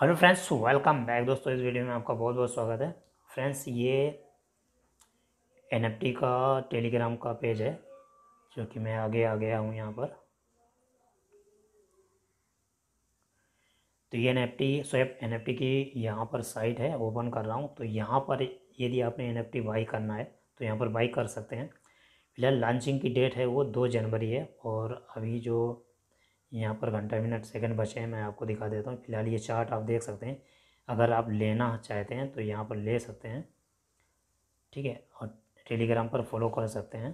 hello friends welcome back दोस्तों इस video में आपका बहुत बहुत स्वागत है फ्रेंड्स ये एन का टेलीग्राम का पेज है जो कि मैं आगे आ गया हूँ यहाँ पर तो ये N F T swapping की यहाँ पर साइट है ओपन कर रहा हूँ तो यहाँ पर यदि आपने एन एफ बाई करना है तो यहाँ पर बाई कर सकते हैं फिलहाल लॉन्चिंग की डेट है वो दो जनवरी है और अभी जो यहाँ पर घंटा मिनट सेकंड बचे हैं मैं आपको दिखा देता हूँ फिलहाल ये चार्ट आप देख सकते हैं अगर आप लेना चाहते हैं तो यहाँ पर ले सकते हैं ठीक है और टेलीग्राम पर फॉलो कर सकते हैं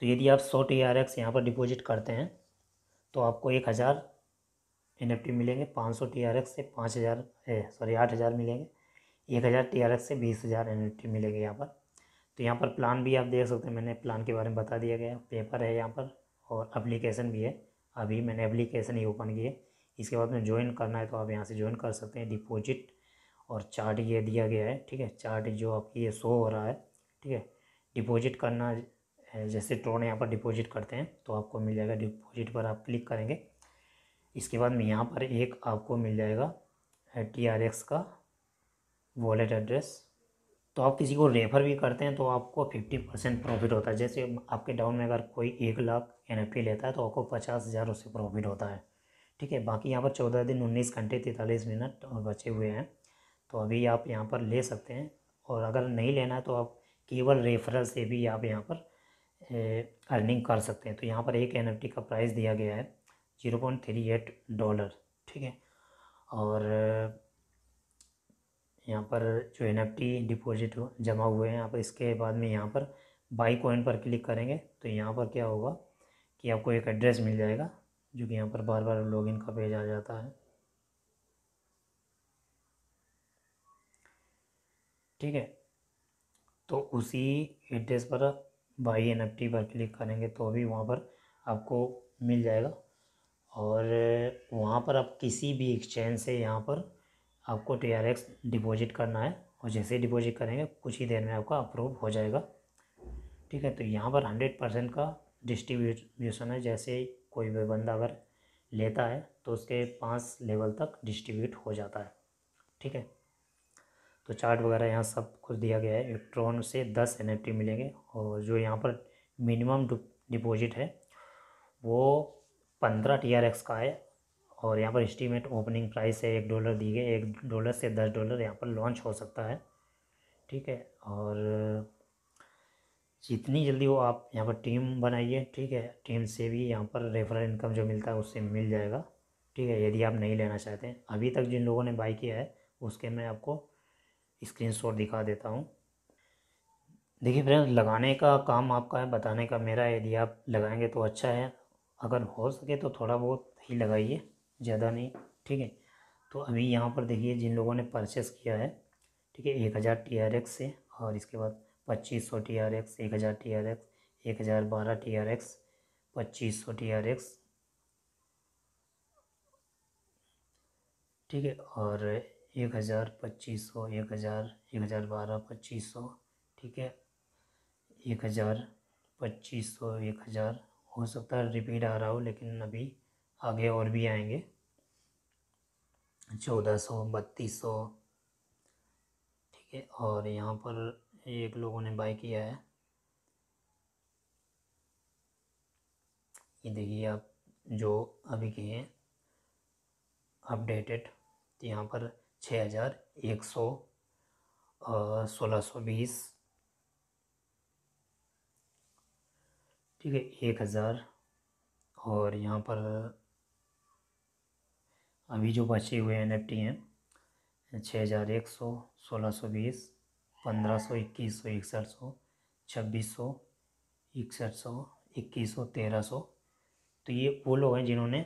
तो यदि आप सौ टी आर एक्स यहाँ पर डिपॉजिट करते हैं तो आपको एक हज़ार एन एफ टी मिलेंगे पाँच सौ टी आर एक्स से पाँच हज़ार सॉरी आठ हज़ार मिलेंगे एक हज़ार टी आर एक्स से बीस हज़ार एन एफ टी मिलेंगे यहाँ पर तो यहाँ पर प्लान भी आप देख सकते हैं मैंने प्लान के बारे में बता दिया गया पेपर है यहाँ पर और एप्लीकेशन भी है अभी मैंने एप्लीकेशन ही ओपन किए है इसके बाद में ज्वाइन करना है तो आप यहाँ से ज्वाइन कर सकते हैं डिपोजिट और चार्ट ये दिया गया है ठीक है चार्ट जो आपकी ये शो हो रहा है ठीक है डिपोजिट करना जैसे ट्रोन यहाँ पर डिपोजिट करते हैं तो आपको मिल जाएगा डिपोजिट पर आप क्लिक करेंगे इसके बाद में यहाँ पर एक आपको मिल जाएगा टी आर एक्स का वॉलेट एड्रेस तो आप किसी को रेफ़र भी करते हैं तो आपको फिफ्टी परसेंट प्रॉफिट होता है जैसे आपके डाउन में अगर कोई एक लाख एन लेता है तो आपको पचास हज़ार उससे प्रॉफिट होता है ठीक है बाकी यहाँ पर चौदह दिन उन्नीस घंटे तैंतालीस मिनट और बचे हुए हैं तो अभी आप यहाँ पर ले सकते हैं और अगर नहीं लेना है तो आप केवल रेफरल से भी आप यहाँ पर अर्निंग कर सकते हैं तो यहाँ पर एक एन का प्राइस दिया गया है zero point three eight dollar ठीक है और यहाँ पर जो एन एफ टी डिपोजिट जमा हुए हैं यहाँ पर इसके बाद में यहाँ पर बाई कॉइन पर क्लिक करेंगे तो यहाँ पर क्या होगा कि आपको एक एड्रेस मिल जाएगा जो कि यहाँ पर बार बार लॉगिन का पेज आ जाता है ठीक है तो उसी एड्रेस पर बाई एन एफ टी पर क्लिक करेंगे तो भी वहाँ पर आपको मिल जाएगा और वहाँ पर आप किसी भी एक्सचेंज से यहाँ पर आपको टी आर एक्स डिपॉजिट करना है और जैसे ही डिपॉजिट करेंगे कुछ ही देर में आपका अप्रूव हो जाएगा ठीक है तो यहाँ पर हंड्रेड परसेंट का डिस्ट्रीब्यूशन है जैसे कोई भी बंदा अगर लेता है तो उसके पाँच लेवल तक डिस्ट्रीब्यूट हो जाता है ठीक है तो चार्ट वगैरह यहाँ सब कुछ दिया गया है इलेक्ट्रॉन से दस एन मिलेंगे और जो यहाँ पर मिनिमम डिपॉजिट है वो पंद्रह टी का है और यहाँ पर इस्टीमेट ओपनिंग प्राइस है एक डॉलर दी गई एक डॉलर से दस डॉलर यहाँ पर लॉन्च हो सकता है ठीक है और जितनी जल्दी हो आप यहाँ पर टीम बनाइए ठीक है टीम से भी यहाँ पर रेफरल इनकम जो मिलता है उससे मिल जाएगा ठीक है यदि आप नहीं लेना चाहते हैं अभी तक जिन लोगों ने बाई किया है उसके मैं आपको स्क्रीनशॉट दिखा देता हूँ देखिए फ्रेंड्स लगाने का काम आपका है बताने का मेरा यदि आप लगाएंगे तो अच्छा है अगर हो सके तो थोड़ा बहुत ही लगाइए ज़्यादा नहीं ठीक है तो अभी यहाँ पर देखिए जिन लोगों ने परचेस किया है ठीक है एक हज़ार टी आर एक्स से और इसके बाद पच्चीस सौ टी आर एक्स एक हज़ार टी आर एक्स एक हज़ार बारह टी आर एक्स पच्चीस सौ टी आर एक्स ठीक है और एक हज़ार पच्चीस सौ एक हज़ार एक हज़ार बारह पच्चीस सौ ठीक है एक हज़ार पच्चीस सौ एक हज़ार हो सकता है रिपीट आ रहा हो लेकिन अभी आगे और भी आएंगे चौदह सौ बत्तीस सौ ठीक है और यहाँ पर एक लोगों ने बाय किया है ये देखिए आप जो अभी की है अपडेटेड तो यहाँ पर छः हज़ार एक सौ सोलह सौ बीस ठीक है एक हज़ार और यहाँ पर अभी जो बचे हुए एन एफ टी हैं छः हज़ार एक सौ सोलह सौ बीस पंद्रह सौ इक्कीस सौ इकसठ सौ छब्बीस सौ इकसठ सौ इक्कीस सौ तेरह सौ तो ये वो लोग हैं जिन्होंने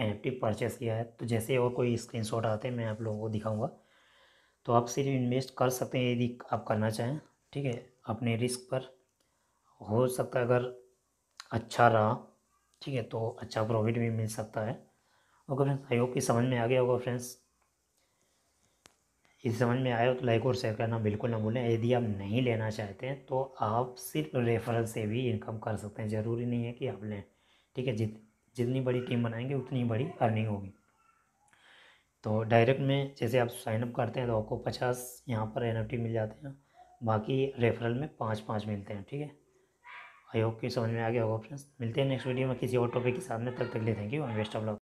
एन एफ टी परचेस किया है तो जैसे और कोई स्क्रीन शॉट आते हैं मैं आप लोगों को दिखाऊँगा तो आप सिर्फ इन्वेस्ट कर सकते हैं यदि आप करना चाहें ठीक है अपने रिस्क पर हो सकता है अगर अच्छा रहा ठीक है तो अच्छा प्रॉफिट भी मिल सकता है ओके फ्रेंड्स आई होप कि समझ में आ गया होगा फ्रेंड्स इस समझ में आया हो तो लाइक और शेयर करना बिल्कुल ना भूलें यदि आप नहीं लेना चाहते हैं तो आप सिर्फ रेफरल से भी इनकम कर सकते हैं ज़रूरी नहीं है कि आप लें ठीक है जित जितनी बड़ी टीम बनाएंगे उतनी बड़ी अर्निंग होगी तो डायरेक्ट में जैसे आप साइनअप करते हैं तो आपको पचास यहाँ पर एन मिल जाते हैं बाकी रेफरल में पाँच पाँच मिलते हैं ठीक है आई होप कि समझ में आ गया होगा फ्रेंड्स मिलते हैं नेक्स्ट वीडियो में किसी और टॉपिक के साथ में तब तक, ले thank you best of lock